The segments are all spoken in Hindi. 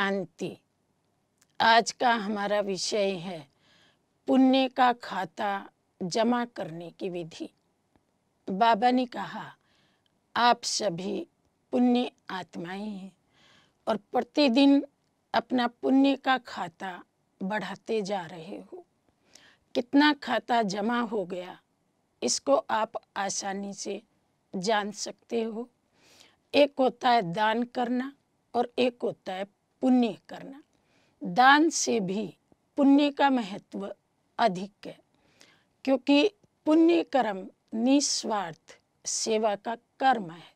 शांति आज का हमारा विषय है पुण्य का खाता जमा करने की विधि बाबा ने कहा आप सभी पुण्य आत्माएं हैं और प्रतिदिन अपना पुण्य का खाता बढ़ाते जा रहे हो कितना खाता जमा हो गया इसको आप आसानी से जान सकते हो एक होता है दान करना और एक होता है पुण्य करना दान से भी पुण्य का महत्व अधिक है क्योंकि पुण्य कर्म निस्वार्थ सेवा का कर्म है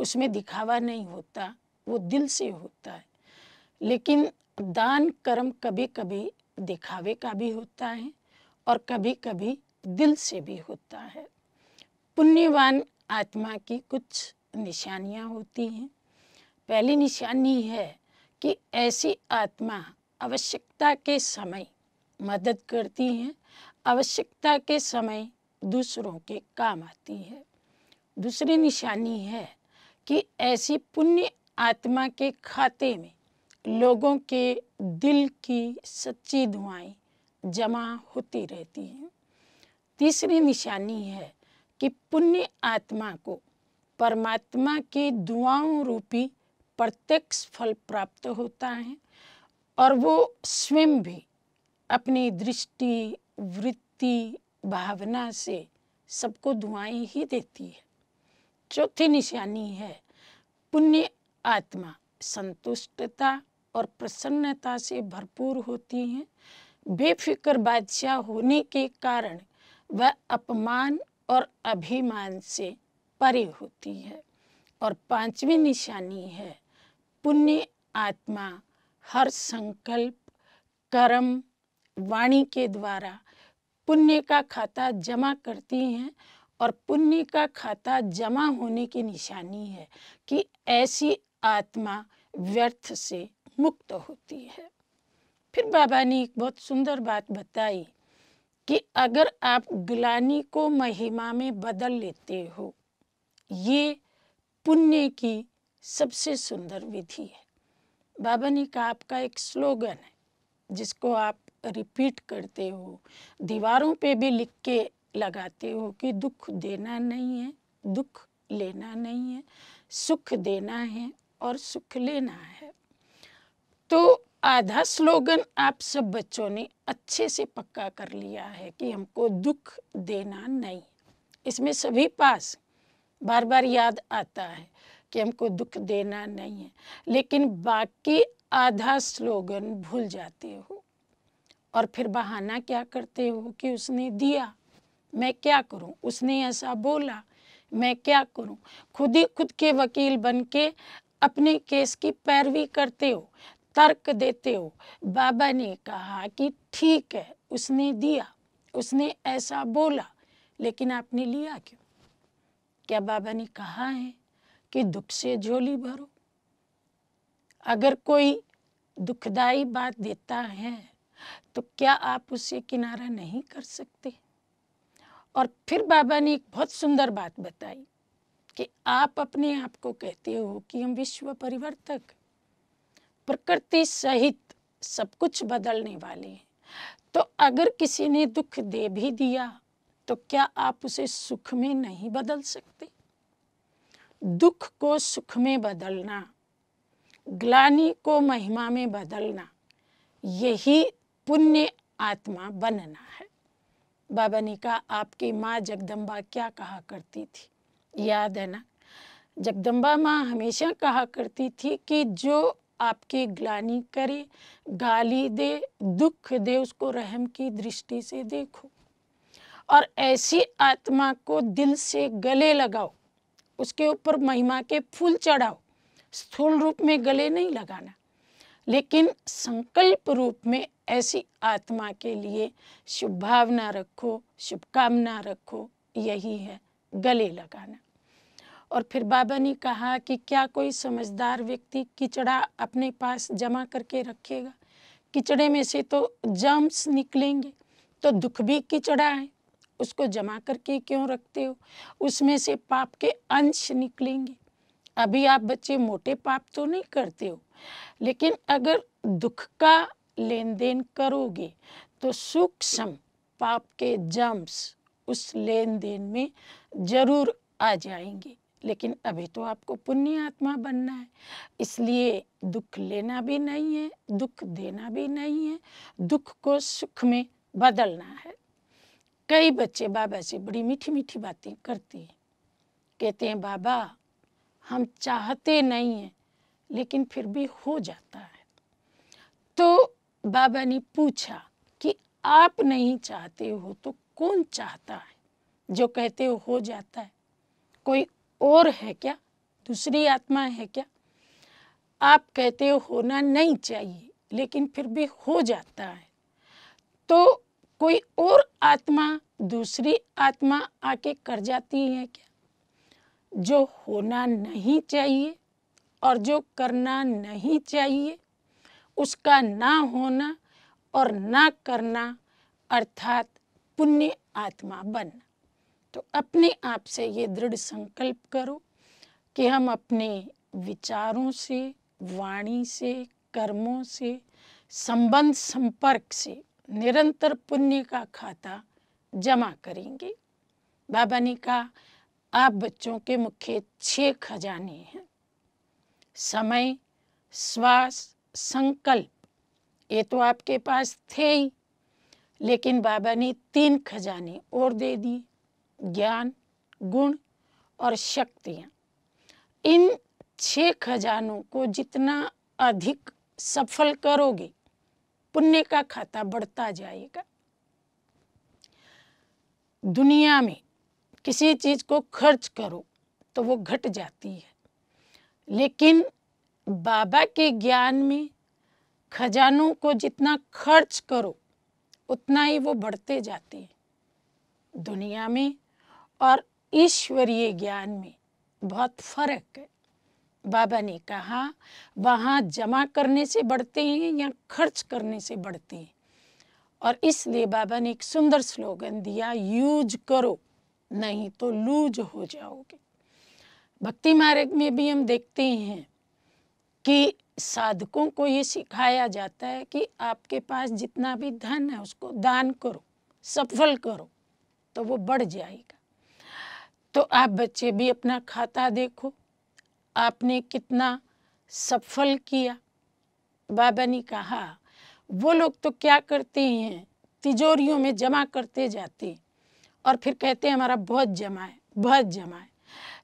उसमें दिखावा नहीं होता वो दिल से होता है लेकिन दान कर्म कभी कभी दिखावे का भी होता है और कभी कभी दिल से भी होता है पुण्यवान आत्मा की कुछ निशानियाँ होती हैं पहली निशानी है कि ऐसी आत्मा आवश्यकता के समय मदद करती हैं आवश्यकता के समय दूसरों के काम आती है दूसरी निशानी है कि ऐसी पुण्य आत्मा के खाते में लोगों के दिल की सच्ची दुआएं जमा होती रहती हैं तीसरी निशानी है कि पुण्य आत्मा को परमात्मा की दुआओं रूपी प्रत्यक्ष फल प्राप्त होता है और वो स्वयं भी अपनी दृष्टि वृत्ति भावना से सबको दुआएं ही देती है चौथी निशानी है पुण्य आत्मा संतुष्टता और प्रसन्नता से भरपूर होती हैं बेफिक्र बादशाह होने के कारण वह अपमान और अभिमान से परे होती है और पांचवी निशानी है पुण्य आत्मा हर संकल्प कर्म वाणी के द्वारा पुण्य का खाता जमा करती हैं और पुण्य का खाता जमा होने की निशानी है कि ऐसी आत्मा व्यर्थ से मुक्त होती है फिर बाबा ने एक बहुत सुंदर बात बताई कि अगर आप ग्लानी को महिमा में बदल लेते हो ये पुण्य की सबसे सुंदर विधि है बाबा ने कहा आपका एक स्लोगन है जिसको आप रिपीट करते हो दीवारों पे भी लिख के लगाते हो कि दुख देना नहीं है दुख लेना नहीं है सुख देना है और सुख लेना है तो आधा स्लोगन आप सब बच्चों ने अच्छे से पक्का कर लिया है कि हमको दुख देना नहीं इसमें सभी पास बार बार याद आता है कि हमको दुख देना नहीं है लेकिन बाकी आधा स्लोगन भूल जाते हो और फिर बहाना क्या करते हो कि उसने दिया मैं क्या करूं उसने ऐसा बोला मैं क्या करूं खुद ही खुद के वकील बन के अपने केस की पैरवी करते हो तर्क देते हो बाबा ने कहा कि ठीक है उसने दिया उसने ऐसा बोला लेकिन आपने लिया क्यों क्या बाबा ने कहा है कि दुख से झोली भरो अगर कोई दुखदाई बात देता है तो क्या आप उसे किनारा नहीं कर सकते और फिर बाबा ने एक बहुत सुंदर बात बताई कि आप अपने आप को कहते हो कि हम विश्व परिवर्तक प्रकृति सहित सब कुछ बदलने वाले हैं तो अगर किसी ने दुख दे भी दिया तो क्या आप उसे सुख में नहीं बदल सकते दुख को सुख में बदलना ग्लानी को महिमा में बदलना यही पुण्य आत्मा बनना है बाबा ने कहा आपकी माँ जगदम्बा क्या कहा करती थी याद है ना जगदम्बा माँ हमेशा कहा करती थी कि जो आपकी ग्लानी करे गाली दे दुख दे उसको रहम की दृष्टि से देखो और ऐसी आत्मा को दिल से गले लगाओ उसके ऊपर महिमा के फूल चढ़ाओ स्थूल रूप में गले नहीं लगाना लेकिन संकल्प रूप में ऐसी आत्मा के लिए शुभ भावना रखो शुभकामना रखो यही है गले लगाना और फिर बाबा ने कहा कि क्या कोई समझदार व्यक्ति किचड़ा अपने पास जमा करके रखेगा किचड़े में से तो जम्स निकलेंगे तो दुख भी किचड़ा है उसको जमा करके क्यों रखते हो उसमें से पाप के अंश निकलेंगे अभी आप बच्चे मोटे पाप तो नहीं करते हो लेकिन अगर दुख का लेन देन करोगे तो सूक्ष्म पाप के जम्स उस लेन देन में जरूर आ जाएंगे लेकिन अभी तो आपको पुण्य आत्मा बनना है इसलिए दुख लेना भी नहीं है दुख देना भी नहीं है दुख को सुख में बदलना है कई बच्चे बाबा से बड़ी मीठी मीठी बातें करते हैं कहते हैं बाबा हम चाहते नहीं हैं लेकिन फिर भी हो जाता है तो बाबा ने पूछा कि आप नहीं चाहते हो तो कौन चाहता है जो कहते हो हो जाता है कोई और है क्या दूसरी आत्मा है क्या आप कहते हो होना नहीं चाहिए लेकिन फिर भी हो जाता है तो कोई और आत्मा दूसरी आत्मा आके कर जाती है क्या जो होना नहीं चाहिए और जो करना नहीं चाहिए उसका ना होना और ना करना अर्थात पुण्य आत्मा बनना तो अपने आप से ये दृढ़ संकल्प करो कि हम अपने विचारों से वाणी से कर्मों से संबंध संपर्क से निरंतर पुण्य का खाता जमा करेंगे बाबा ने कहा आप बच्चों के मुख्य छ खजाने हैं समय श्वास संकल्प ये तो आपके पास थे ही लेकिन बाबा ने तीन खजाने और दे दिए ज्ञान गुण और शक्तियाँ इन छः खजानों को जितना अधिक सफल करोगे पुण्य का खाता बढ़ता जाएगा दुनिया में किसी चीज़ को खर्च करो तो वो घट जाती है लेकिन बाबा के ज्ञान में खजानों को जितना खर्च करो उतना ही वो बढ़ते जाते हैं दुनिया में और ईश्वरीय ज्ञान में बहुत फर्क है बाबा ने कहा वहाँ जमा करने से बढ़ते हैं या खर्च करने से बढ़ते हैं और इसलिए बाबा ने एक सुंदर स्लोगन दिया यूज करो नहीं तो लूज हो जाओगे भक्ति मार्ग में भी हम देखते हैं कि साधकों को ये सिखाया जाता है कि आपके पास जितना भी धन है उसको दान करो सफल करो तो वो बढ़ जाएगा तो आप बच्चे भी अपना खाता देखो आपने कितना सफल किया बाबा ने कहा वो लोग तो क्या करते हैं तिजोरियों में जमा करते जाते और फिर कहते हैं हमारा बहुत जमा है बहुत जमा है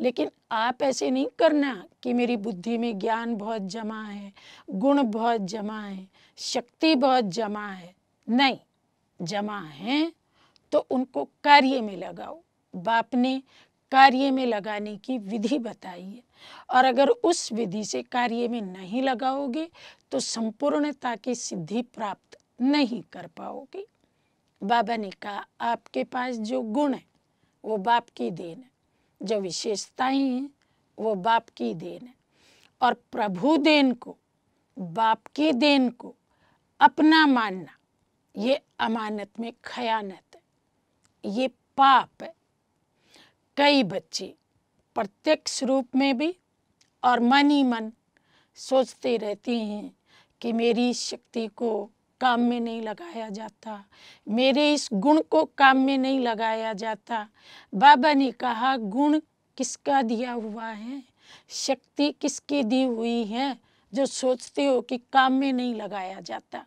लेकिन आप ऐसे नहीं करना कि मेरी बुद्धि में ज्ञान बहुत जमा है गुण बहुत जमा है शक्ति बहुत जमा है नहीं जमा है तो उनको कार्य में लगाओ बाप ने कार्य में लगाने की विधि बताइए और अगर उस विधि से कार्य में नहीं लगाओगे तो संपूर्णता की सिद्धि प्राप्त नहीं कर पाओगे बाबा ने कहा आपके पास जो गुण है वो बाप की देन है जो विशेषताएं हैं वो बाप की देन है और प्रभु देन को बाप की देन को अपना मानना ये अमानत में खयानत है ये पाप है कई बच्चे प्रत्यक्ष रूप में भी और मन ही मन सोचते रहते हैं कि मेरी शक्ति को काम में नहीं लगाया जाता मेरे इस गुण को काम में नहीं लगाया जाता बाबा ने कहा गुण किसका दिया हुआ है शक्ति किसकी दी हुई है जो सोचते हो कि काम में नहीं लगाया जाता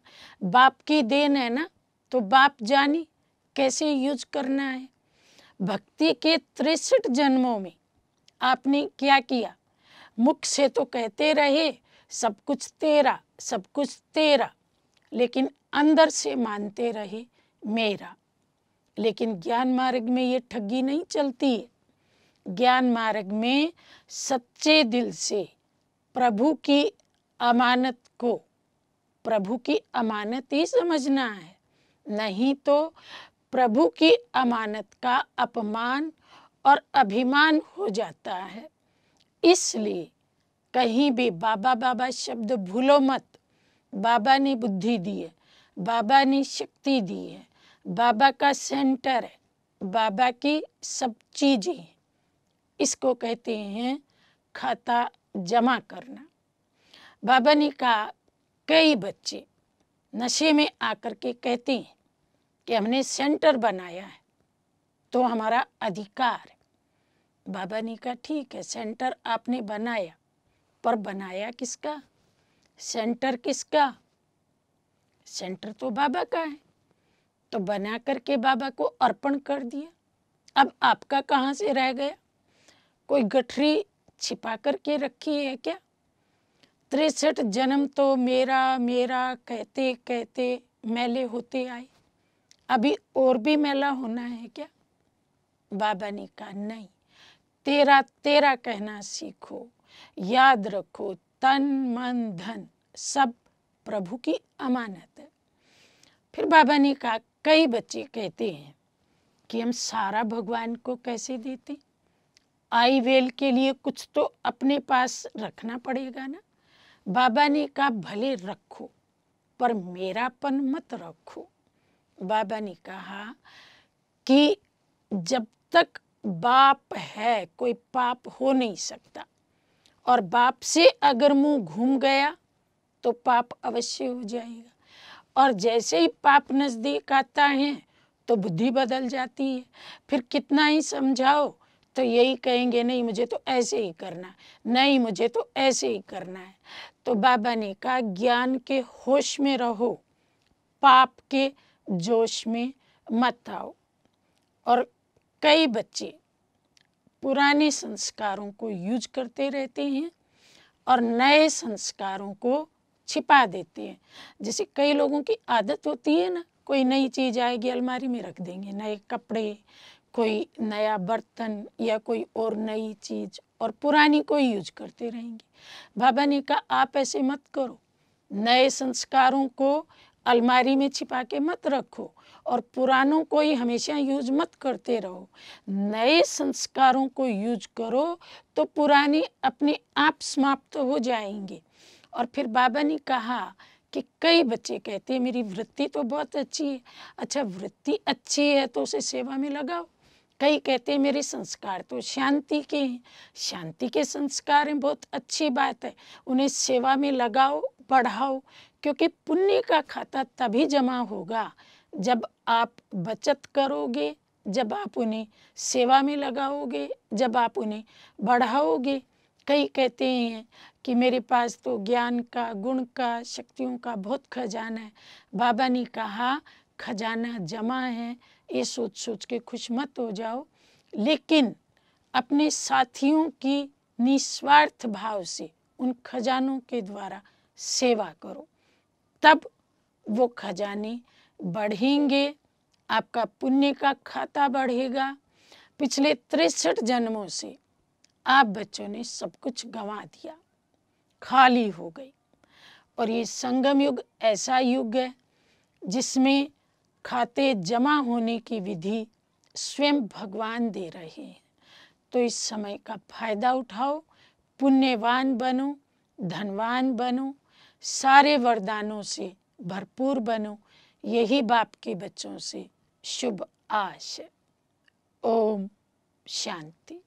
बाप की देन है ना तो बाप जाने कैसे यूज करना है भक्ति के तिरसठ जन्मों में आपने क्या किया मुख से तो कहते रहे सब कुछ तेरा सब कुछ तेरा लेकिन अंदर से मानते रहे मेरा लेकिन ज्ञान मार्ग में ये ठगी नहीं चलती है ज्ञान मार्ग में सच्चे दिल से प्रभु की अमानत को प्रभु की अमानत ही समझना है नहीं तो प्रभु की अमानत का अपमान और अभिमान हो जाता है इसलिए कहीं भी बाबा बाबा शब्द भूलो मत बाबा ने बुद्धि दी है बाबा ने शक्ति दी है बाबा का सेंटर है बाबा की सब चीज़ें इसको कहते हैं खाता जमा करना बाबा ने कहा कई बच्चे नशे में आकर के कहते हैं कि हमने सेंटर बनाया है तो हमारा अधिकार बाबा ने कहा ठीक है सेंटर आपने बनाया पर बनाया किसका सेंटर किसका सेंटर तो बाबा का है तो बना करके बाबा को अर्पण कर दिया अब आपका कहाँ से रह गया कोई गठरी छिपा करके रखी है क्या तिरसठ जन्म तो मेरा मेरा कहते कहते मैले होते आए अभी और भी मेला होना है क्या बाबा ने कहा नहीं तेरा तेरा कहना सीखो याद रखो तन मन धन सब प्रभु की अमानत है फिर बाबा ने कहा कई बच्चे कहते हैं कि हम सारा भगवान को कैसे देते आई वेल के लिए कुछ तो अपने पास रखना पड़ेगा ना बाबा ने कहा भले रखो पर मेरापन मत रखो बाबा ने कहा कि जब तक बाप है कोई पाप हो नहीं सकता और बाप से अगर मुंह घूम गया तो पाप अवश्य हो जाएगा और जैसे ही पाप नज़दीक आता है तो बुद्धि बदल जाती है फिर कितना ही समझाओ तो यही कहेंगे नहीं मुझे तो ऐसे ही करना नहीं मुझे तो ऐसे ही करना है तो बाबा ने कहा ज्ञान के होश में रहो पाप के जोश में मत आओ और कई बच्चे पुराने संस्कारों को यूज करते रहते हैं और नए संस्कारों को छिपा देते हैं जैसे कई लोगों की आदत होती है ना कोई नई चीज़ आएगी अलमारी में रख देंगे नए कपड़े कोई नया बर्तन या कोई और नई चीज़ और पुरानी को यूज करते रहेंगे बाबा ने कहा आप ऐसे मत करो नए संस्कारों को अलमारी में छिपा के मत रखो और पुरानों को ही हमेशा यूज मत करते रहो नए संस्कारों को यूज करो तो पुरानी अपने आप समाप्त हो जाएंगे और फिर बाबा ने कहा कि कई बच्चे कहते हैं मेरी वृत्ति तो बहुत अच्छी है अच्छा वृत्ति अच्छी है तो उसे सेवा में लगाओ कई कहते हैं मेरे संस्कार तो शांति के हैं शांति के संस्कार हैं बहुत अच्छी बात है उन्हें सेवा में लगाओ बढ़ाओ क्योंकि पुण्य का खाता तभी जमा होगा जब आप बचत करोगे जब आप उन्हें सेवा में लगाओगे जब आप उन्हें बढ़ाओगे कई कहते हैं कि मेरे पास तो ज्ञान का गुण का शक्तियों का बहुत खजाना है बाबा ने कहा खजाना जमा है ये सोच सोच के खुश मत हो जाओ लेकिन अपने साथियों की निस्वार्थ भाव से उन खजानों के द्वारा सेवा करो तब वो खजाने बढ़ेंगे आपका पुण्य का खाता बढ़ेगा पिछले तिरसठ जन्मों से आप बच्चों ने सब कुछ गंवा दिया खाली हो गई और ये संगम युग ऐसा युग है जिसमें खाते जमा होने की विधि स्वयं भगवान दे रहे हैं तो इस समय का फायदा उठाओ पुण्यवान बनो धनवान बनो सारे वरदानों से भरपूर बनो यही बाप के बच्चों से शुभ आश ओम शांति